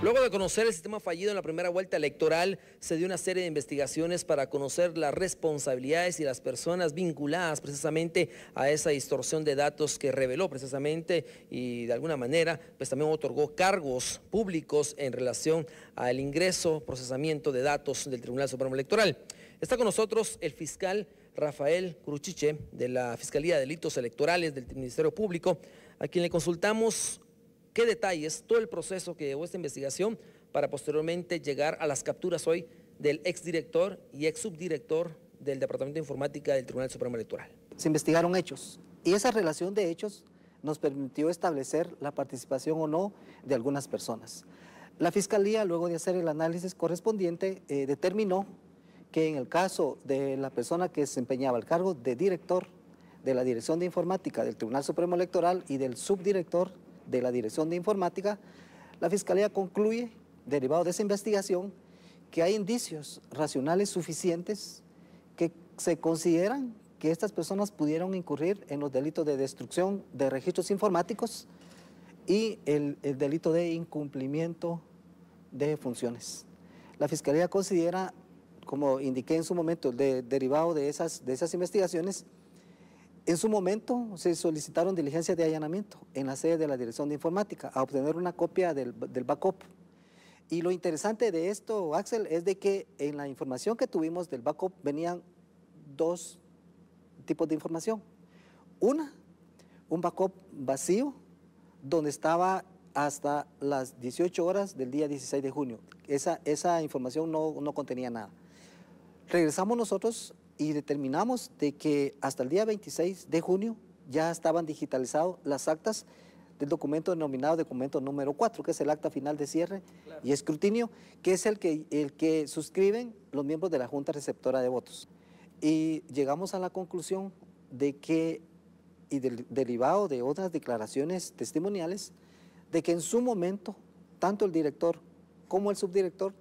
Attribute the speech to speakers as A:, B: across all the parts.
A: Luego de conocer el sistema fallido en la primera vuelta electoral, se dio una serie de investigaciones para conocer las responsabilidades y las personas vinculadas precisamente a esa distorsión de datos que reveló precisamente y de alguna manera pues también otorgó cargos públicos en relación al ingreso, procesamiento de datos del Tribunal Supremo Electoral. Está con nosotros el fiscal Rafael Cruchiche de la Fiscalía de Delitos Electorales del Ministerio Público, a quien le consultamos qué detalles, todo el proceso que llevó esta investigación para posteriormente llegar a las capturas hoy del exdirector y ex subdirector del Departamento de Informática del Tribunal Supremo Electoral.
B: Se investigaron hechos y esa relación de hechos nos permitió establecer la participación o no de algunas personas. La Fiscalía, luego de hacer el análisis correspondiente, eh, determinó que en el caso de la persona que desempeñaba el cargo de director de la Dirección de Informática del Tribunal Supremo Electoral y del subdirector de la Dirección de Informática, la Fiscalía concluye, derivado de esa investigación, que hay indicios racionales suficientes que se consideran que estas personas pudieron incurrir en los delitos de destrucción de registros informáticos y el, delito de incumplimiento de funciones. La Fiscalía considera, como indiqué en su momento, derivado de esas, de esas investigaciones, en su momento se solicitaron diligencias de allanamiento en la sede de la Dirección de Informática a obtener una copia del, backup. Y lo interesante de esto, Axel, es de que en la información que tuvimos del backup venían dos tipos de información. Una, un backup vacío, donde estaba hasta las 18 horas del día 16 de junio. Esa, esa información no, no contenía nada. Regresamos nosotros y determinamos de que hasta el día 26 de junio ya estaban digitalizados las actas del documento denominado documento número 4, que es el acta final de cierre y escrutinio, que es el que, el que suscriben los miembros de la Junta Receptora de Votos. Y llegamos a la conclusión de que, y derivado de otras declaraciones testimoniales, de que en su momento tanto el director como el subdirector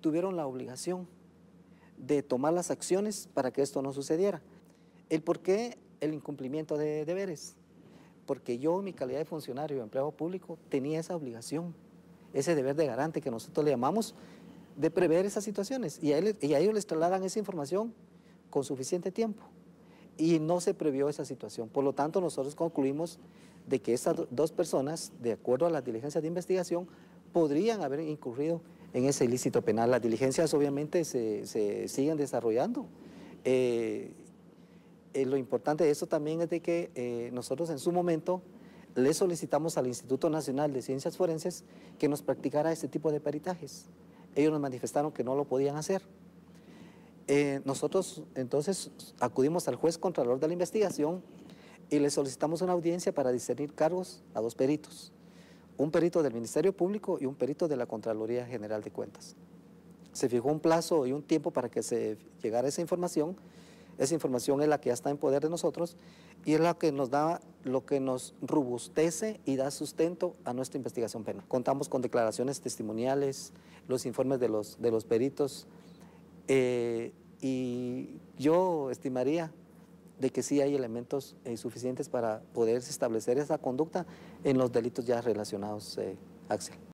B: tuvieron la obligación de tomar las acciones para que esto no sucediera. El por qué el incumplimiento de deberes. Porque yo, en mi calidad de funcionario de empleado público, tenía esa obligación, ese deber de garante que nosotros le llamamos, de prever esas situaciones. Y a, y a ellos les trasladan esa información con suficiente tiempo. Y no se previó esa situación. Por lo tanto, nosotros concluimos de que estas dos personas, de acuerdo a las diligencias de investigación, podrían haber incurrido en ese ilícito penal. Las diligencias obviamente se, siguen desarrollando. Eh, eh, lo importante de eso también es de que eh, nosotros en su momento le solicitamos al Instituto Nacional de Ciencias Forenses que nos practicara este tipo de peritajes. Ellos nos manifestaron que no lo podían hacer. nosotros entonces acudimos al juez contralor de la investigación y le solicitamos una audiencia para discernir cargos a dos peritos un perito del Ministerio Público y un perito de la Contraloría General de Cuentas. Se fijó un plazo y un tiempo para que se llegara esa información. Esa información es la que ya está en poder de nosotros y es la que nos da, lo que nos robustece y da sustento a nuestra investigación penal. Contamos con declaraciones testimoniales, los informes de los, de los peritos eh, y yo estimaría de que sí hay elementos eh, suficientes para poder establecer esa conducta en los delitos ya relacionados, eh, Axel.